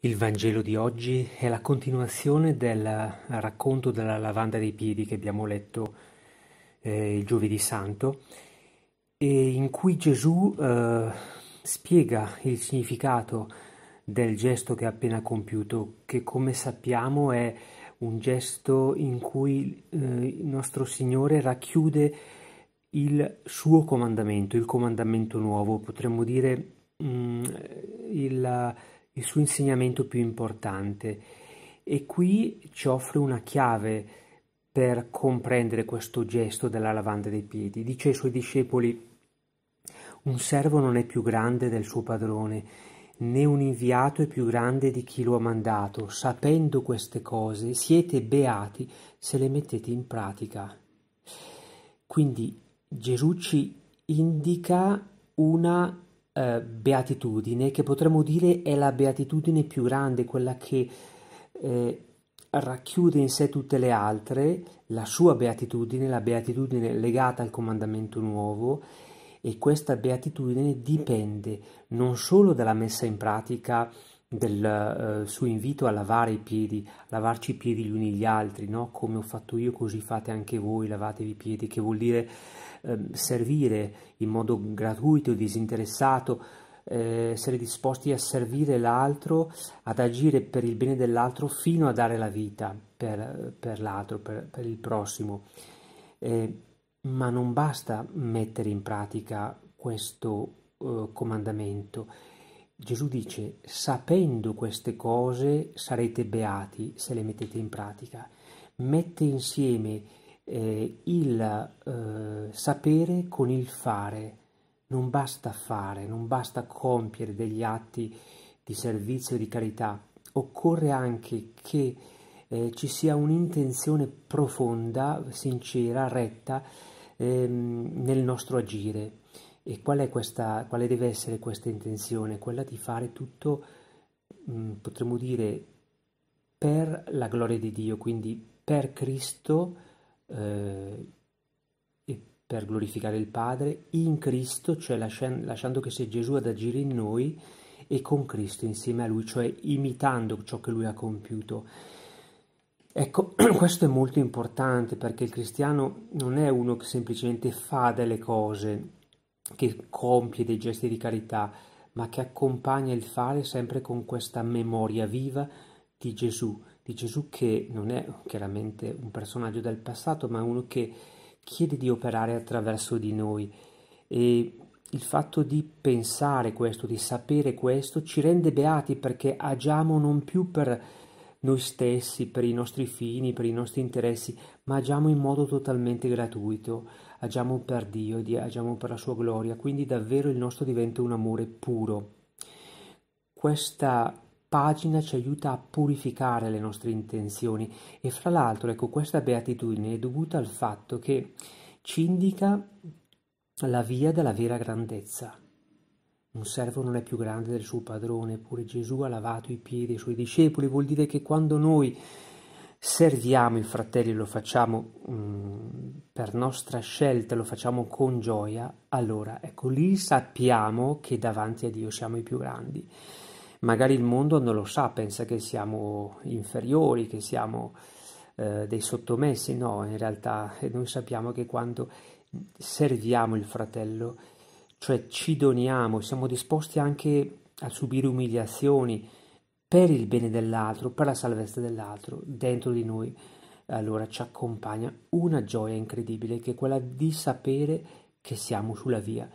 Il Vangelo di oggi è la continuazione del racconto della lavanda dei piedi che abbiamo letto eh, il giovedì santo e in cui Gesù eh, spiega il significato del gesto che ha appena compiuto, che come sappiamo è un gesto in cui eh, il nostro Signore racchiude il suo comandamento, il comandamento nuovo, potremmo dire mh, mm, il il suo insegnamento più importante e qui ci offre una chiave per comprendere questo gesto della lavanda dei piedi. Dice ai suoi discepoli un servo non è più grande del suo padrone, né un inviato è più grande di chi lo ha mandato. Sapendo queste cose, siete beati se le mettete in pratica. Quindi Gesù ci indica una eh, beatitudine che potremmo dire è la beatitudine più grande, quella che eh, racchiude in sé tutte le altre, la sua beatitudine, la beatitudine legata al comandamento nuovo e questa beatitudine dipende non solo dalla messa in pratica del eh, suo invito a lavare i piedi, lavarci i piedi gli uni gli altri, no? come ho fatto io, così fate anche voi, lavatevi i piedi, che vuol dire eh, servire in modo gratuito, disinteressato, eh, essere disposti a servire l'altro, ad agire per il bene dell'altro fino a dare la vita per, per l'altro, per, per, il prossimo. ma non basta mettere in pratica questo eh, comandamento Gesù dice, sapendo queste cose sarete beati se le mettete in pratica. Mette insieme eh, il eh, sapere con il fare. Non basta fare, non basta compiere degli atti di servizio e di carità. Occorre anche che eh, ci sia un'intenzione profonda, sincera, retta ehm, nel nostro agire e qual è questa, quale deve essere questa intenzione? Quella di fare tutto, mh, mm, potremmo dire, per la gloria di Dio, quindi per Cristo eh, e per glorificare il Padre, in Cristo, cioè lasciando, lasciando che sia Gesù ad agire in noi e con Cristo insieme a Lui, cioè imitando ciò che Lui ha compiuto. Ecco, questo è molto importante perché il cristiano non è uno che semplicemente fa delle cose, che compie dei gesti di carità, ma che accompagna il fare sempre con questa memoria viva di Gesù, di Gesù che non è chiaramente un personaggio del passato, ma uno che chiede di operare attraverso di noi. E il fatto di pensare questo, di sapere questo, ci rende beati perché agiamo non più per noi stessi, per i nostri fini, per i nostri interessi, ma agiamo in modo totalmente gratuito agiamo per Dio, agiamo per la sua gloria, quindi davvero il nostro diventa un amore puro. Questa pagina ci aiuta a purificare le nostre intenzioni e fra l'altro ecco questa beatitudine è dovuta al fatto che ci indica la via della vera grandezza. Un servo non è più grande del suo padrone, eppure Gesù ha lavato i piedi ai suoi discepoli, vuol dire che quando noi serviamo i fratelli, lo facciamo mh, mm, per nostra scelta, lo facciamo con gioia, allora ecco lì sappiamo che davanti a Dio siamo i più grandi. Magari il mondo non lo sa, pensa che siamo inferiori, che siamo eh, dei sottomessi, no, in realtà eh, noi sappiamo che quando serviamo il fratello, cioè ci doniamo, siamo disposti anche a subire umiliazioni, per il bene dell'altro, per la salvezza dell'altro, dentro di noi, allora ci accompagna una gioia incredibile che è quella di sapere che siamo sulla via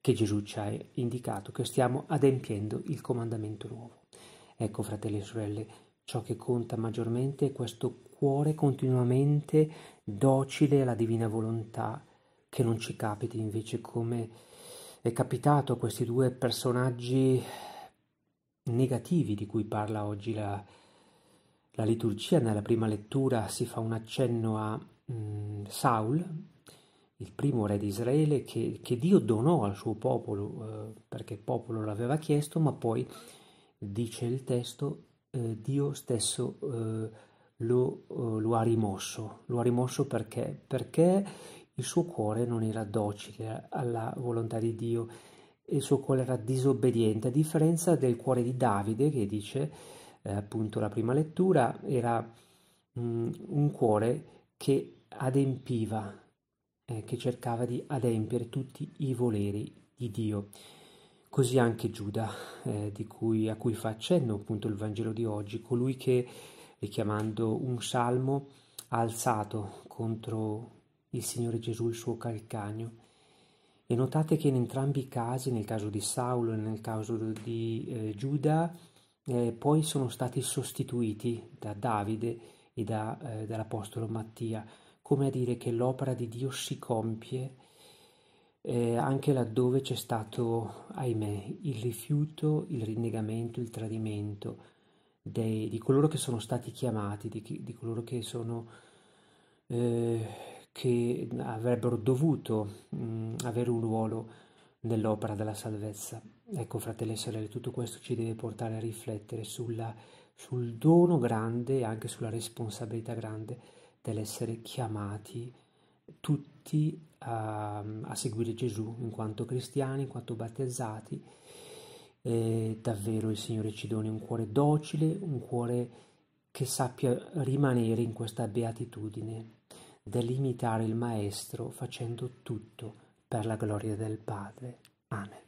che Gesù ci ha indicato, che stiamo adempiendo il comandamento nuovo. Ecco, fratelli e sorelle, ciò che conta maggiormente è questo cuore continuamente docile alla divina volontà, che non ci capiti invece come è capitato a questi due personaggi negativi di cui parla oggi la, la liturgia. Nella prima lettura si fa un accenno a mh, mm, Saul, il primo re di Israele, che, che Dio donò al suo popolo eh, perché il popolo l'aveva chiesto, ma poi dice il testo, eh, Dio stesso eh, lo, eh, lo, ha rimosso, lo ha rimosso perché? Perché il suo cuore non era docile alla volontà di Dio il suo cuore era disobbediente, a differenza del cuore di Davide che dice, eh, appunto la prima lettura, era mh, mm, un cuore che adempiva, eh, che cercava di adempiere tutti i voleri di Dio. Così anche Giuda, eh, cui, a cui fa accenno appunto il Vangelo di oggi, colui che, richiamando un salmo, ha alzato contro il Signore Gesù il suo calcagno e notate che in entrambi i casi, nel caso di Saulo e nel caso di eh, Giuda, eh, poi sono stati sostituiti da Davide e da, eh, dall'Apostolo Mattia, come a dire che l'opera di Dio si compie eh, anche laddove c'è stato, ahimè, il rifiuto, il rinnegamento, il tradimento dei, di coloro che sono stati chiamati, di, di coloro che sono... Eh, che avrebbero dovuto mh, mm, avere un ruolo nell'opera della salvezza. Ecco, fratelli e sorelle, tutto questo ci deve portare a riflettere sulla, sul dono grande e anche sulla responsabilità grande dell'essere chiamati tutti a, a seguire Gesù in quanto cristiani, in quanto battezzati. E davvero il Signore ci doni un cuore docile, un cuore che sappia rimanere in questa beatitudine dell' il Maestro facendo tutto per la gloria del Padre. Amen.